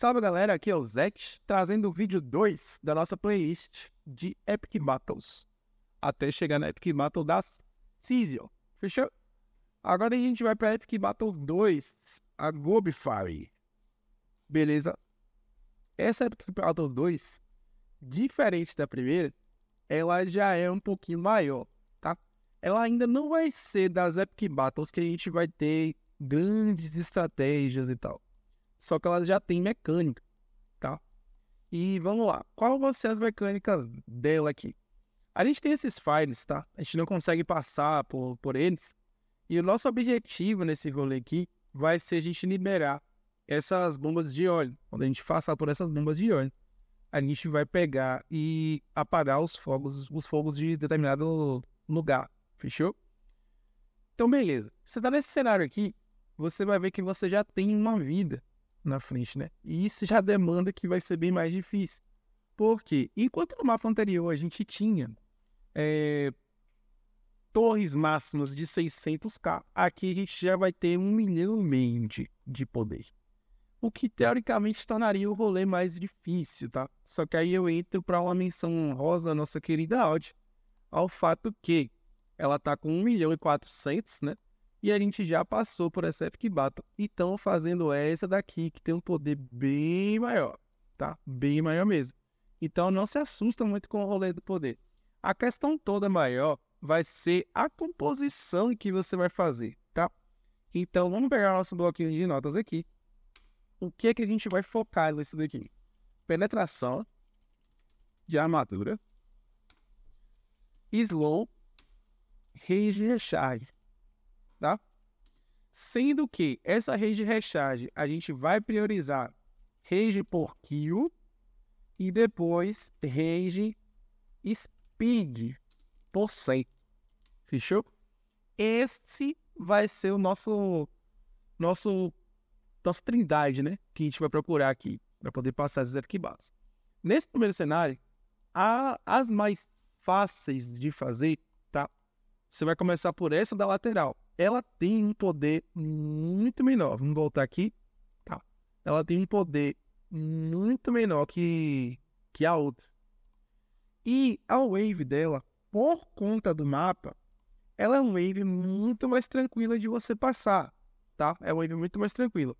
Salve galera, aqui é o Zex, trazendo o vídeo 2 da nossa playlist de Epic Battles. Até chegar na Epic Battle da Season. Fechou? Agora a gente vai pra Epic Battle 2, a Gobify. Beleza? Essa Epic Battle 2, diferente da primeira, ela já é um pouquinho maior, tá? Ela ainda não vai ser das Epic Battles que a gente vai ter grandes estratégias e tal. Só que ela já tem mecânica, tá? E vamos lá. Qual vão ser as mecânicas dela aqui? A gente tem esses files, tá? A gente não consegue passar por, por eles. E o nosso objetivo nesse rolê aqui vai ser a gente liberar essas bombas de óleo. Quando a gente passar por essas bombas de óleo, a gente vai pegar e apagar os fogos, os fogos de determinado lugar. Fechou? Então, beleza. Você tá nesse cenário aqui, você vai ver que você já tem uma vida na frente, né? E isso já demanda que vai ser bem mais difícil. Porque enquanto no mapa anterior a gente tinha é, torres máximas de 600k, aqui a gente já vai ter um milhão e meio de, de poder. O que teoricamente tornaria o rolê mais difícil, tá? Só que aí eu entro para uma menção honrosa à nossa querida Audi, ao fato que ela tá com 1 milhão e 400, né? E a gente já passou por essa Epic Battle e estão fazendo essa daqui, que tem um poder bem maior, tá? Bem maior mesmo. Então não se assusta muito com o rolê do poder. A questão toda maior vai ser a composição que você vai fazer, tá? Então vamos pegar nosso bloquinho de notas aqui. O que é que a gente vai focar nisso daqui? Penetração de armadura, slow, range recharge tá? Sendo que essa rede de hashtag a gente vai priorizar range por kill e depois range speed por 100. Fechou? Esse vai ser o nosso nosso nossa trindade, né? Que a gente vai procurar aqui para poder passar esses arquibados. Nesse primeiro cenário, a, as mais fáceis de fazer, tá? Você vai começar por essa da lateral, ela tem um poder muito menor. Vamos voltar aqui. Tá. Ela tem um poder muito menor que, que a outra. E a wave dela, por conta do mapa, ela é uma wave muito mais tranquila de você passar, tá? É uma wave muito mais tranquila.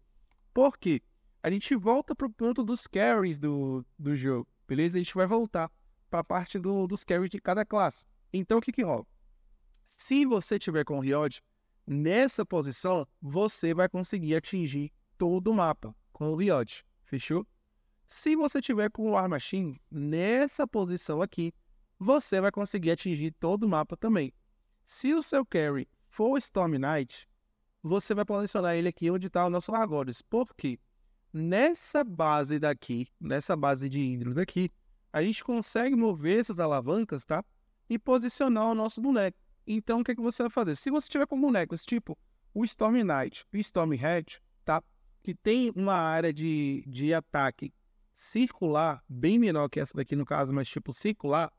Por quê? A gente volta pro ponto dos carries do, do jogo, beleza? A gente vai voltar pra parte do, dos carries de cada classe. Então, o que que rola? Se você tiver com o Riot, Nessa posição, você vai conseguir atingir todo o mapa com o Riot. Fechou? Se você tiver com o War Machine, nessa posição aqui, você vai conseguir atingir todo o mapa também. Se o seu carry for Storm Knight, você vai posicionar ele aqui onde está o nosso Argolis. Por quê? Nessa base daqui, nessa base de hidro daqui, a gente consegue mover essas alavancas, tá? E posicionar o nosso boneco. Então, o que, é que você vai fazer? Se você tiver com bonecos tipo o Storm Knight e o Storm Hatch, tá? que tem uma área de, de ataque circular, bem menor que essa daqui no caso, mas tipo circular,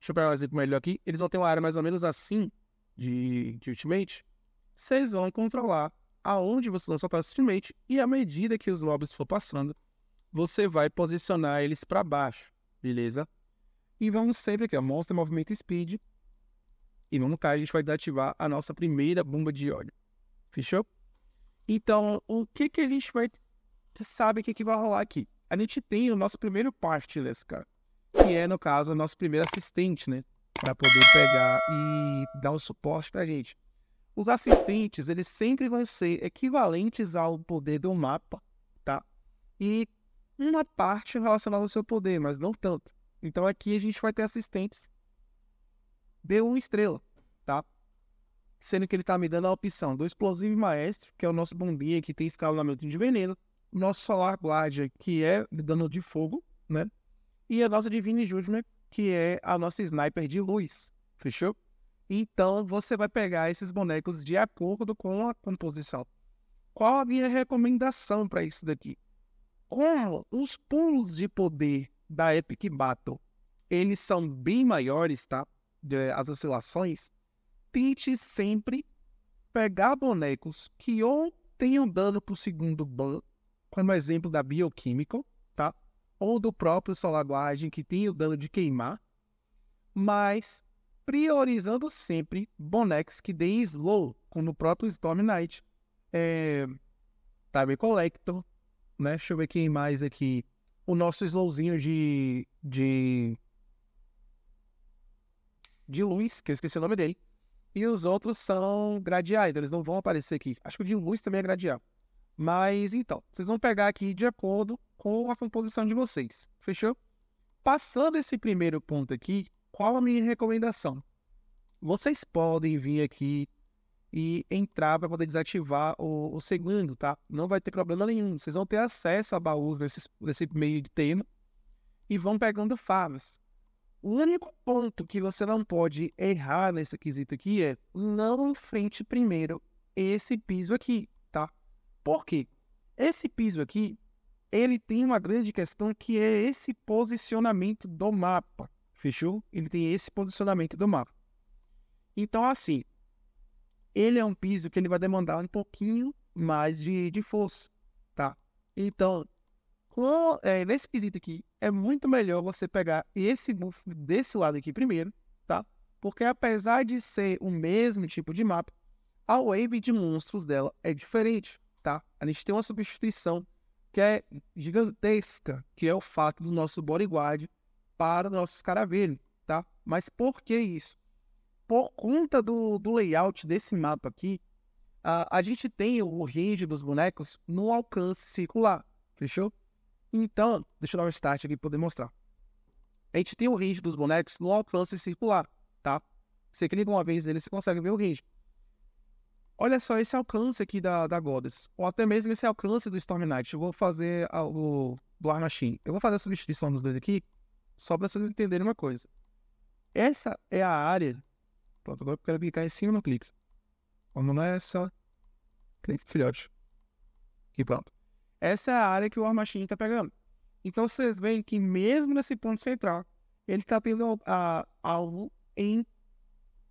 deixa eu pegar um exemplo melhor aqui, eles vão ter uma área mais ou menos assim de, de ultimate, vocês vão controlar aonde vocês vão soltar o ultimate e à medida que os mobs for passando, você vai posicionar eles para baixo, beleza? E vamos sempre aqui, Monster Movimento Speed, e no caso, a gente vai desativar a nossa primeira bomba de óleo. Fechou? Então, o que, que a gente vai sabe o que, que vai rolar aqui? A gente tem o nosso primeiro partless, cara. Que é, no caso, o nosso primeiro assistente, né? Para poder pegar e dar o um suporte para a gente. Os assistentes, eles sempre vão ser equivalentes ao poder do mapa, tá? E uma parte relacionada ao seu poder, mas não tanto. Então aqui a gente vai ter assistentes deu uma estrela, tá? Sendo que ele está me dando a opção do Explosivo Maestro, que é o nosso bombinha que tem escalonamento de veneno, nosso Solar Guardia, que é dano de fogo, né? E a nossa Divine Judgment, que é a nossa Sniper de luz, fechou? Então você vai pegar esses bonecos de acordo com a composição. Qual a minha recomendação para isso daqui? Como os pulos de poder da Epic Battle, eles são bem maiores, tá? de, as oscilações, tente sempre pegar bonecos que ou tenham dano o segundo ban, como exemplo da Bioquímico, tá? Ou do próprio solaguagem que tem o dano de queimar, mas priorizando sempre bonecos que deem slow, como o próprio Storm Knight, é, Time Collector, né? Deixa eu ver quem mais aqui. O nosso slowzinho de, de de luz, que eu esqueci o nome dele, e os outros são gradeais, então eles não vão aparecer aqui. Acho que o de luz também é gradeal. Mas então, vocês vão pegar aqui de acordo com a composição de vocês, fechou? Passando esse primeiro ponto aqui, qual a minha recomendação? Vocês podem vir aqui e entrar para poder desativar o, o, segundo, tá? Não vai ter problema nenhum. Vocês vão ter acesso a baús nesse, nesse meio de tema e vão pegando famas. O único ponto que você não pode errar nesse quesito aqui é não enfrente primeiro esse piso aqui, tá? Por quê? Esse piso aqui, ele tem uma grande questão que é esse posicionamento do mapa, fechou? Ele tem esse posicionamento do mapa. Então, assim, ele é um piso que ele vai demandar um pouquinho mais de, de força, tá? Então, com, é, nesse quesito aqui, é muito melhor você pegar esse buff desse lado aqui primeiro, tá? Porque apesar de ser o mesmo tipo de mapa, a wave de monstros dela é diferente, tá? A gente tem uma substituição que é gigantesca, que é o fato do nosso bodyguard para nossos caravelhos, tá? Mas por que isso? Por conta do, do layout desse mapa aqui, a, a gente tem o range dos bonecos no alcance circular, fechou? Então, deixa eu dar um start aqui para poder mostrar. A gente tem o range dos bonecos no alcance circular, tá? Você clica uma vez nele, você consegue ver o range. Olha só esse alcance aqui da, da Goddess, ou até mesmo esse alcance do Storm Knight. Eu vou fazer o do War Eu vou fazer a substituição dos dois aqui, só para vocês entenderem uma coisa. Essa é a área. Pronto, agora eu quero clicar em cima, não clica. Vamos nessa. É, é clique, filhote. E pronto. Essa é a área que o War Machine está pegando. Então vocês veem que mesmo nesse ponto central, ele está tendo uh, alvo em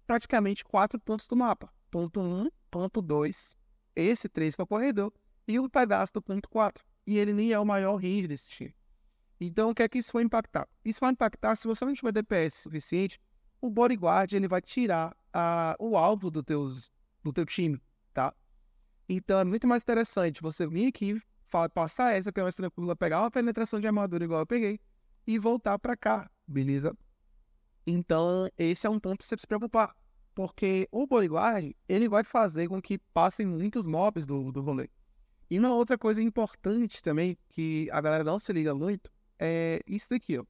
praticamente quatro pontos do mapa. Ponto 1, um, ponto 2, esse 3 para corredor e um pedaço do ponto 4. E ele nem é o maior range desse time. Então o que é que isso vai impactar? Isso vai impactar se você não tiver DPS suficiente, o bodyguard ele vai tirar ah, o alvo do, teus, do teu time, tá? Então é muito mais interessante você vir aqui, passar essa que é mais tranquila, pegar uma penetração de armadura igual eu peguei e voltar para cá, beleza? Então, esse é um ponto pra você se preocupar. Porque o bodyguard, ele vai fazer com que passem muitos mobs do, do rolê. E uma outra coisa importante também, que a galera não se liga muito, é isso daqui, ó.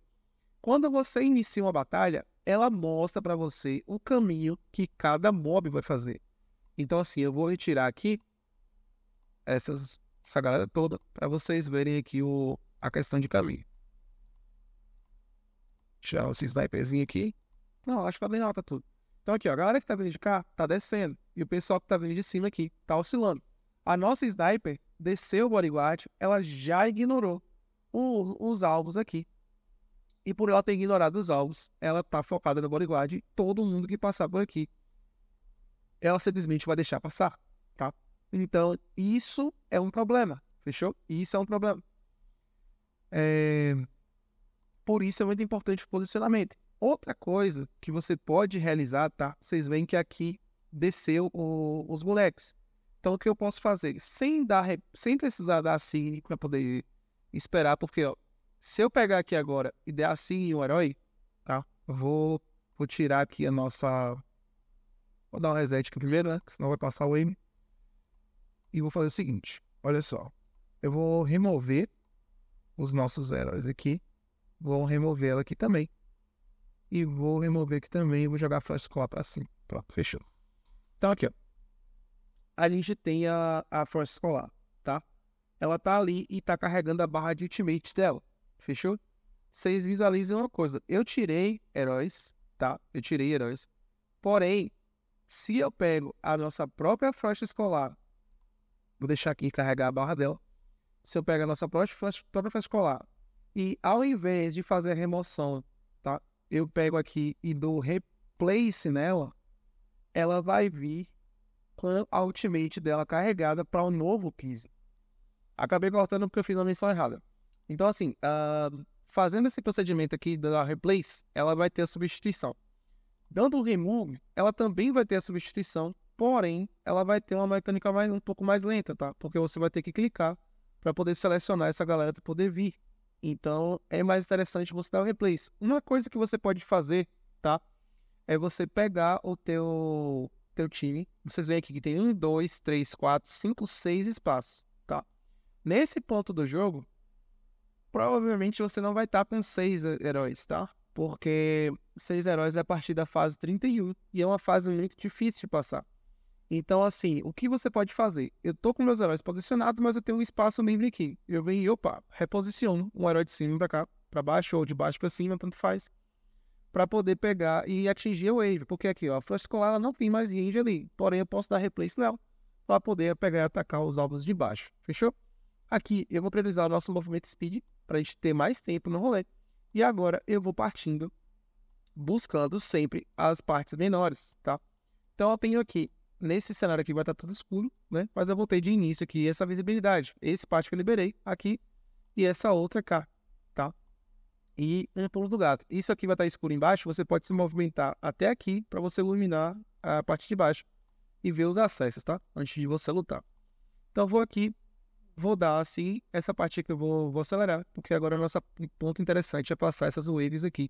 Quando você inicia uma batalha, ela mostra para você o caminho que cada mob vai fazer. Então, assim, eu vou retirar aqui essas essa galera toda, para vocês verem aqui o, a questão de caminho. Tirar esse sniperzinho aqui. Não, acho que tá bem alta tudo. Então aqui, ó, a galera que tá vindo de cá tá descendo. E o pessoal que tá vindo de cima aqui tá oscilando. A nossa sniper desceu o bodyguard, ela já ignorou o, os alvos aqui. E por ela ter ignorado os alvos, ela tá focada no bodyguard e todo mundo que passar por aqui. Ela simplesmente vai deixar passar. Então, isso é um problema, fechou? Isso é um problema. É... Por isso é muito importante o posicionamento. Outra coisa que você pode realizar, tá? Vocês veem que aqui desceu o, os moleques. Então, o que eu posso fazer? Sem, dar, sem precisar dar assim para poder esperar, porque ó, se eu pegar aqui agora e der assim em um herói, tá? Vou, vou tirar aqui a nossa. Vou dar um reset aqui primeiro, né? senão vai passar o M e vou fazer o seguinte: olha só, eu vou remover os nossos heróis aqui, vou remover ela aqui também. E vou remover aqui também e vou jogar a Force escolar pra cima. Pronto, fechou. Então aqui, ó. A gente tem a, a Escolar, tá? Ela tá ali e tá carregando a barra de ultimate dela. Fechou? Vocês visualizem uma coisa. Eu tirei heróis, tá? Eu tirei heróis. Porém, se eu pego a nossa própria faixa escolar vou deixar aqui carregar a barra dela. Se eu pegar a nossa própria faixa escolar e ao invés de fazer a remoção, tá? Eu pego aqui e dou replace nela, ela vai vir com a ultimate dela carregada para o um novo piso. Acabei cortando porque eu fiz a menção errada. Então, assim, uh, fazendo esse procedimento aqui da replace, ela vai ter a substituição. Dando o remove, ela também vai ter a substituição Porém, ela vai ter uma mecânica mais, um pouco mais lenta, tá? Porque você vai ter que clicar para poder selecionar essa galera para poder vir. Então, é mais interessante você dar o replace. Uma coisa que você pode fazer, tá? É você pegar o teu, teu time. Vocês veem aqui que tem um, dois, três, quatro, cinco, seis espaços, tá? Nesse ponto do jogo, provavelmente você não vai estar tá com seis heróis, tá? Porque seis heróis é a partir da fase 31 e é uma fase muito difícil de passar. Então, assim, o que você pode fazer? Eu tô com meus heróis posicionados, mas eu tenho um espaço livre aqui. Eu venho e opa, reposiciono um herói de cima pra cá, pra baixo, ou de baixo pra cima, tanto faz. Pra poder pegar e atingir o wave. Porque aqui, ó, a Frost Colar ela não tem mais range ali. Porém, eu posso dar replace nela pra poder pegar e atacar os alvos de baixo. Fechou? Aqui eu vou priorizar o nosso movimento speed pra gente ter mais tempo no rolê. E agora eu vou partindo, buscando sempre as partes menores, tá? Então eu tenho aqui Nesse cenário aqui vai estar tá tudo escuro, né? Mas eu voltei de início aqui essa visibilidade. Esse parte que eu liberei aqui e essa outra cá, tá? E um pulo do gato. Isso aqui vai estar tá escuro embaixo, você pode se movimentar até aqui para você iluminar a parte de baixo e ver os acessos, tá? Antes de você lutar. Então vou aqui, vou dar assim, essa parte aqui eu vou, vou acelerar, porque agora o nosso ponto interessante é passar essas waves aqui.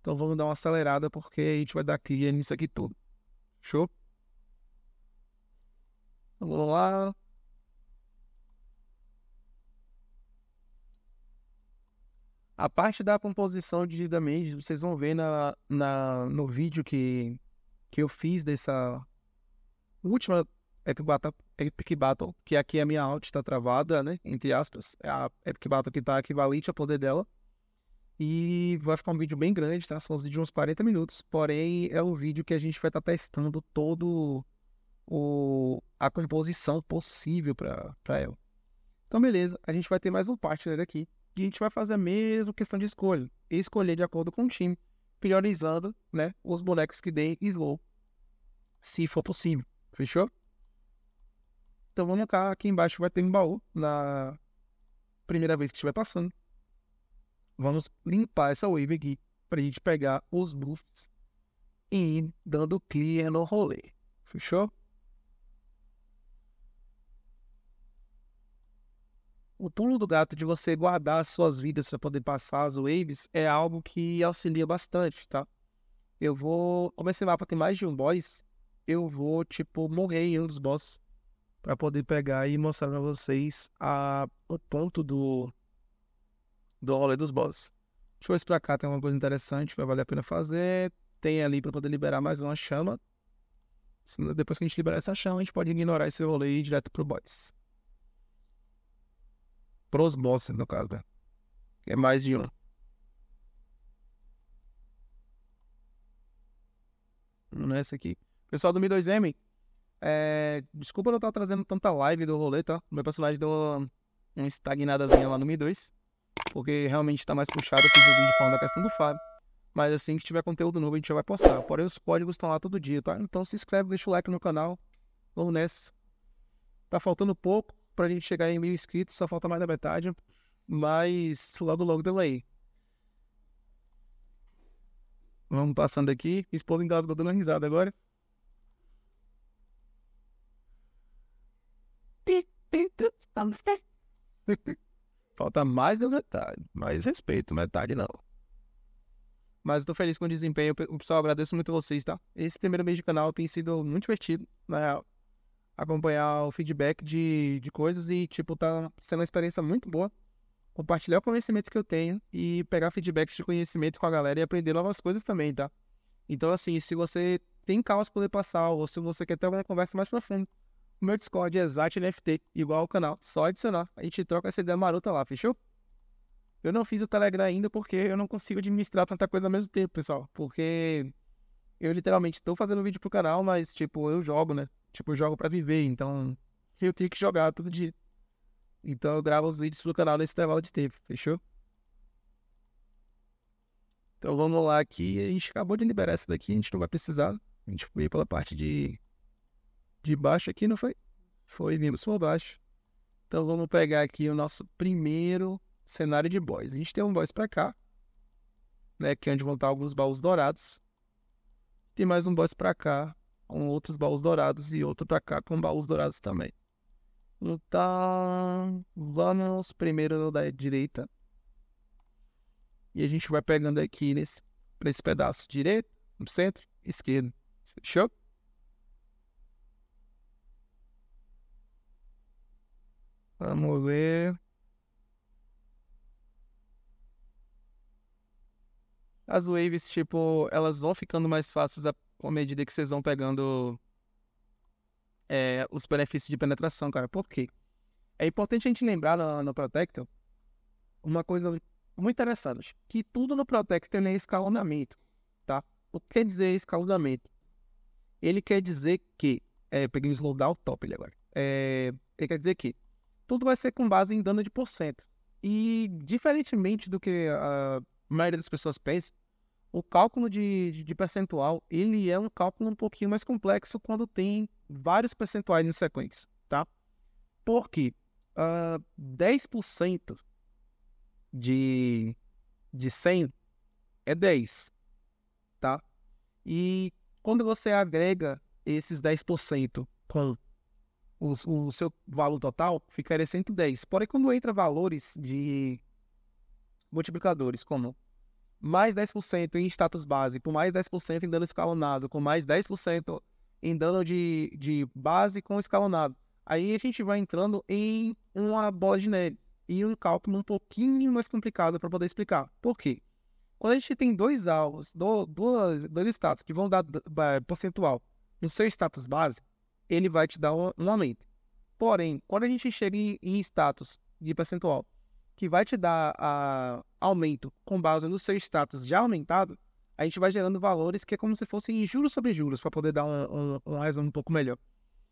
Então vamos dar uma acelerada porque a gente vai dar clear nisso aqui tudo. Show? Vamos lá. A parte da composição de Didamage, vocês vão ver na, na, no vídeo que, que eu fiz dessa última Epic Battle, Epic Battle que aqui é a minha alt está travada, né? Entre aspas, é a Epic Battle que está equivalente ao poder dela. E vai ficar um vídeo bem grande, tá? São de uns 40 minutos. Porém, é um vídeo que a gente vai estar tá testando todo o, a composição possível para ela. Então, beleza, a gente vai ter mais um partner aqui. E a gente vai fazer a mesma questão de escolha. Escolher de acordo com o time, priorizando né, os bonecos que deem slow, se for possível. Fechou? Então vamos cá, aqui embaixo vai ter um baú na primeira vez que estiver passando. Vamos limpar essa wave aqui para a gente pegar os buffs e ir dando clear no rolê. Fechou? o pulo do gato de você guardar as suas vidas para poder passar as waves é algo que auxilia bastante, tá? Eu vou. Como esse mapa tem mais de um boss, eu vou, tipo, morrer em um dos bosses para poder pegar e mostrar para vocês a, o ponto do, do rolê dos bosses. Deixa eu ver se pra cá tem uma coisa interessante, vai valer a pena fazer. Tem ali para poder liberar mais uma chama. Depois que a gente liberar essa chama, a gente pode ignorar esse rolê e ir direto pro boss pros bosses, no caso, né? É mais de um. Nessa aqui. Pessoal do Mi 2M, é... desculpa não estar trazendo tanta live do rolê, tá? Meu personagem deu uma, estagnadazinha lá no Mi 2, porque realmente está mais puxado. Eu fiz o um vídeo falando da questão do Fábio. Mas assim que tiver conteúdo novo, a gente já vai postar. Porém, os códigos estão lá todo dia, tá? Então se inscreve, deixa o like no canal. Vamos nessa. Tá faltando pouco pra gente chegar em mil inscritos, só falta mais da metade. Mas logo, logo estamos aí. Vamos passando aqui. Esposa engasgou dando risada agora. Falta mais da metade. Mais respeito, metade não. Mas estou feliz com o desempenho. O pessoal, agradeço muito a vocês, tá? Esse primeiro mês de canal tem sido muito divertido, na real acompanhar o feedback de, de coisas e, tipo, tá sendo uma experiência muito boa. Compartilhar o conhecimento que eu tenho e pegar feedback de conhecimento com a galera e aprender novas coisas também, tá? Então, assim, se você tem caos poder passar ou se você quer ter uma conversa mais profunda, o meu Discord é ExatNFT, igual ao canal, só adicionar. A gente troca essa ideia marota lá, fechou? Eu não fiz o Telegram ainda porque eu não consigo administrar tanta coisa ao mesmo tempo, pessoal. Porque eu literalmente estou fazendo vídeo pro canal, mas, tipo, eu jogo, né? Tipo, eu jogo para viver, então eu tenho que jogar todo dia. Então eu gravo os vídeos pro canal nesse intervalo de tempo, fechou? Então vamos lá aqui, a gente acabou de liberar essa daqui, a gente não vai precisar. A gente foi pela parte de, de baixo aqui, não foi? Foi, mesmo por baixo. Então vamos pegar aqui o nosso primeiro cenário de boys. A gente tem um boys para cá, né, que é onde vão estar alguns baús dourados. Tem mais um boss para cá, com outros baús dourados e outro para cá com baús dourados também. Então, vamos primeiro da direita. E a gente vai pegando aqui nesse, nesse pedaço direito, no centro, esquerdo. Fechou? Vamos ver. As waves, tipo, elas vão ficando mais fáceis a a medida que vocês vão pegando é, os benefícios de penetração, cara. Por quê? É importante a gente lembrar no, no Protector uma coisa muito interessante, que tudo no Protector é escalonamento, tá? O que quer dizer escalonamento? Ele quer dizer que... É, peguei um slowdown top ele agora. É, ele quer dizer que tudo vai ser com base em dano de porcento. E, diferentemente do que a maioria das pessoas pensa, o cálculo de, de percentual ele é um cálculo um pouquinho mais complexo quando tem vários percentuais em sequência, tá? Porque uh, 10% de, de 100 é 10, tá? E quando você agrega esses 10% com o, o seu valor total, ficaria 110. Porém, quando entra valores de multiplicadores como mais 10% em status base, com mais 10% em dano escalonado, com mais 10% em dano de, de base com escalonado. Aí a gente vai entrando em uma bola de neve e um cálculo um pouquinho mais complicado para poder explicar. Por quê? Quando a gente tem dois alvos, dois, dois status que vão dar percentual no seu status base, ele vai te dar um, um aumento. Porém, quando a gente chega em, em status de percentual que vai te dar a, aumento com base no seu status já aumentado, a gente vai gerando valores que é como se fossem juros sobre juros, para poder dar um, um, um resumo um pouco melhor.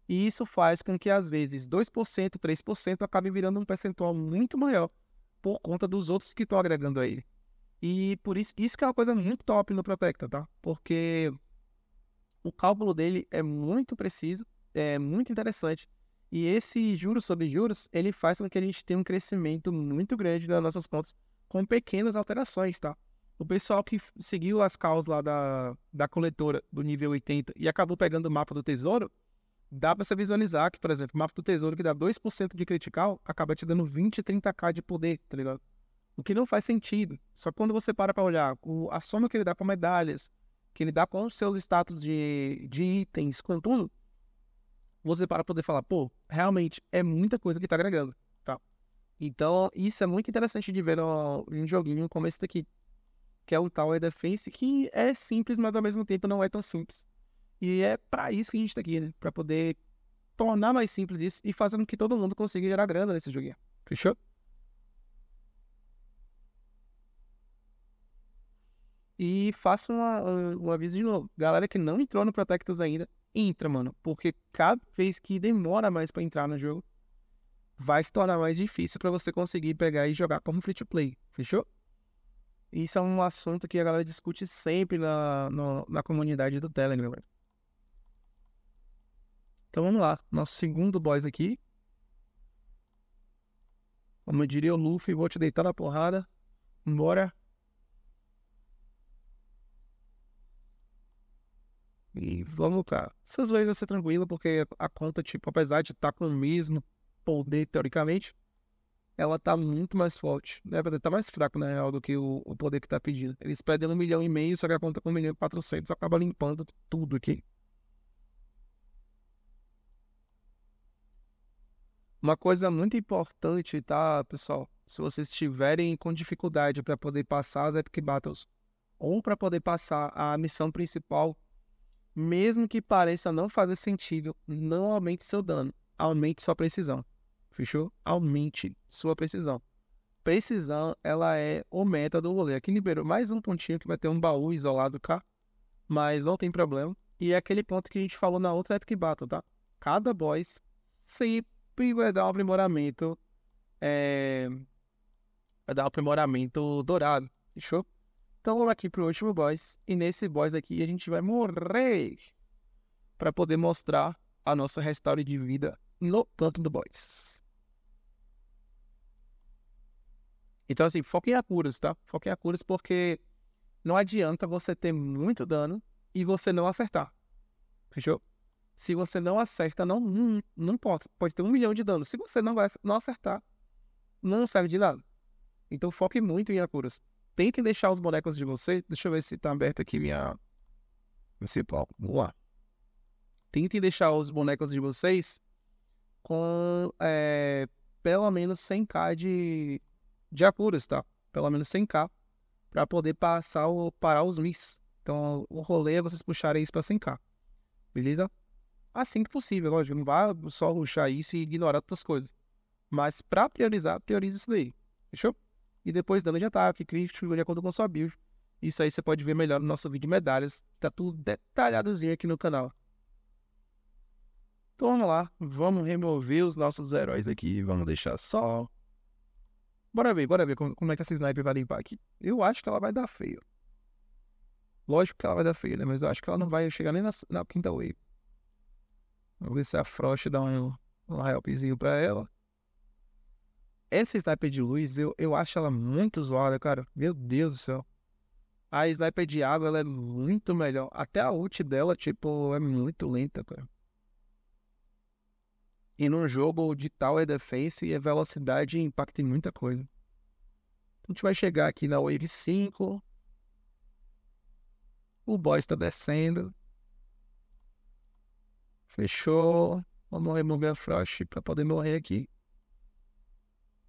E isso faz com que, às vezes, 2%, 3% acabe virando um percentual muito maior por conta dos outros que estão agregando a ele. E por isso, isso que é uma coisa muito top no Protecta, tá? Porque o cálculo dele é muito preciso, é muito interessante. E esse juros sobre juros, ele faz com que a gente tenha um crescimento muito grande nas nossas contas com pequenas alterações, tá? O pessoal que seguiu as causas lá da, da coletora do nível 80 e acabou pegando o mapa do tesouro, dá para você visualizar que, por exemplo, o mapa do tesouro que dá 2% de critical acaba te dando 20, 30k de poder, tá ligado? O que não faz sentido. Só que quando você para para olhar o, a soma que ele dá para medalhas, que ele dá com os seus status de, de itens, com tudo, você para poder falar, pô, realmente é muita coisa que tá agregando. Tá? Então, isso é muito interessante de ver em um joguinho como esse daqui, que é o Tower Defense, que é simples, mas ao mesmo tempo não é tão simples. E é para isso que a gente tá aqui, né? Pra poder tornar mais simples isso e fazer com que todo mundo consiga gerar grana nesse joguinho. Fechou? E faço uma, um aviso de novo. Galera que não entrou no Protectus ainda, entra, mano. Porque cada vez que demora mais para entrar no jogo, vai se tornar mais difícil para você conseguir pegar e jogar como free to play. Fechou? Isso é um assunto que a galera discute sempre na, na, na comunidade do Telegram, Então vamos lá. Nosso segundo boss aqui. Como eu diria o Luffy, vou te deitar na porrada. Bora. vamos cara Essas vezes vai ser tranquila, porque a conta, tipo, apesar de estar tá com o mesmo poder, teoricamente, ela tá muito mais forte. Né? Tá mais fraco, na real, do que o, o poder que tá pedindo. Eles pedem um milhão e meio, só que a conta com um milhão e quatrocentos acaba limpando tudo aqui. Uma coisa muito importante, tá, pessoal? Se vocês estiverem com dificuldade para poder passar as Epic Battles ou para poder passar a missão principal, mesmo que pareça não fazer sentido, não aumente seu dano, aumente sua precisão. Fechou? Aumente sua precisão. Precisão, ela é o meta do rolê. Aqui liberou mais um pontinho que vai ter um baú isolado cá, mas não tem problema. E é aquele ponto que a gente falou na outra Epic Battle, tá? Cada boss sempre vai dar um aprimoramento. É... Vai dar um aprimoramento dourado. Fechou? Então vamos aqui pro último boss. E nesse boss aqui a gente vai morrer para poder mostrar a nossa restaura de vida no plano do boss. Então assim, foque em apuros, tá? Foque em apuros porque não adianta você ter muito dano e você não acertar. Fechou? Se você não acerta, não, não, hum, não importa. Pode ter um milhão de dano. Se você não, vai, não acertar, não serve de nada. Então foque muito em Akuras tentem deixar os bonecos de vocês. Deixa eu ver se tá aberto aqui minha principal. Vamos lá. Tentem deixar os bonecos de vocês com é, pelo menos 100k de, de apuros, tá? Pelo menos 100k para poder passar ou parar os miss. Então, o rolê é vocês puxarem isso para 100k. Beleza? Assim que possível, lógico. Não vá só ruxar isso e ignorar outras coisas. Mas para priorizar, priorize isso daí. Fechou? e depois dano de ataque, crítico de acordo com sua build. Isso aí você pode ver melhor no nosso vídeo de medalhas, tá tudo detalhadozinho aqui no canal. Então vamos lá, vamos remover os nossos heróis aqui, vamos deixar só. Bora ver, bora ver como, é que essa sniper vai limpar aqui. Eu acho que ela vai dar feio. Lógico que ela vai dar feio, né? Mas eu acho que ela não vai chegar nem na, na quinta wave. Vamos ver se a Frost dá um, um helpzinho pra ela. Essa sniper de luz, eu, eu acho ela muito zoada, cara. Meu Deus do céu. A sniper de água, ela é muito melhor. Até a ult dela, tipo, é muito lenta, cara. E num jogo de Tower é Defense, a velocidade impacta em muita coisa. A gente vai chegar aqui na Wave 5. O boss está descendo. Fechou. Vamos remover a Frost para poder morrer aqui.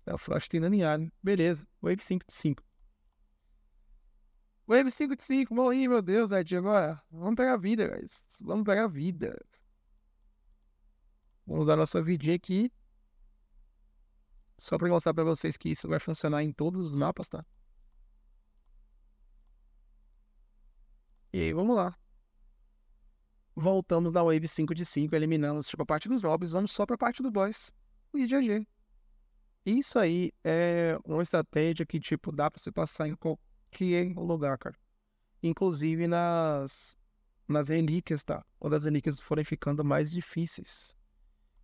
É o Faustino Linhares. Beleza, Wave 5 de 5. Wave 5 de 5, morri, meu Deus, Ed, agora. Vamos pegar a vida, guys. Vamos pegar a vida. Vamos usar nossa vidinha aqui. Só pra mostrar pra vocês que isso vai funcionar em todos os mapas, tá? E aí, vamos lá. Voltamos na Wave 5 de 5, eliminamos tipo, a parte dos lobbies, vamos só pra parte do boss. O GG. Isso aí é uma estratégia que, tipo, dá para você passar em qualquer lugar, cara. Inclusive nas, nas relíquias, tá? Quando as relíquias forem ficando mais difíceis.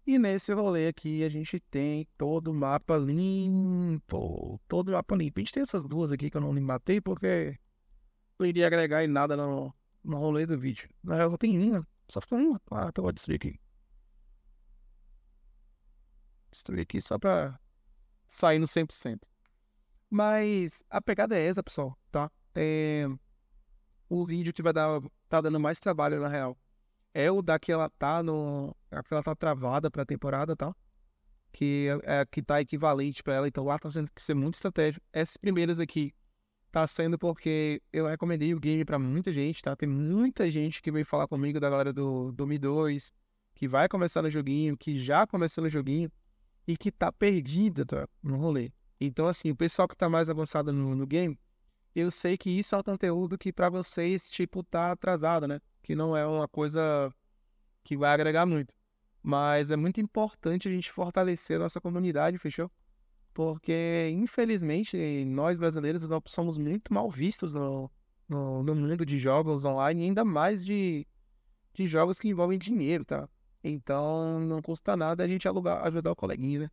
E nesse rolê aqui a gente tem todo o mapa limpo. Todo o mapa limpo. A gente tem essas duas aqui que eu não me matei porque não iria agregar em nada no, no rolê do vídeo. Na real, só tem uma. Só ficou uma. Ah, então eu vou destruir aqui. Destruir aqui só pra saindo 100%. Mas a pegada é essa, pessoal, tá? É... O vídeo que vai dar, tá dando mais trabalho, na real, é o da que ela tá no... A que ela tá travada pra temporada, tá? Que é, é que tá equivalente pra ela, então lá tá sendo que ser muito estratégico. Essas primeiras aqui tá sendo porque eu recomendei o game para muita gente, tá? Tem muita gente que veio falar comigo da galera do, do Mi 2, que vai começar no joguinho, que já começou no joguinho e que tá perdida tá, no rolê. Então, assim, o pessoal que tá mais avançado no, no game, eu sei que isso é um conteúdo que para vocês, tipo, tá atrasado, né? Que não é uma coisa que vai agregar muito. Mas é muito importante a gente fortalecer a nossa comunidade, fechou? Porque, infelizmente, nós brasileiros nós somos muito mal vistos no, no, no mundo de jogos online, ainda mais de, de jogos que envolvem dinheiro, tá? Então, não custa nada a gente alugar, ajudar o coleguinha, né?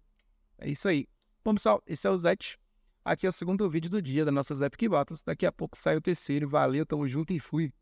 É isso aí. Bom, pessoal, esse é o Zete. Aqui é o segundo vídeo do dia das nossas Epic Battles. Daqui a pouco sai o terceiro. Valeu, tamo junto e fui.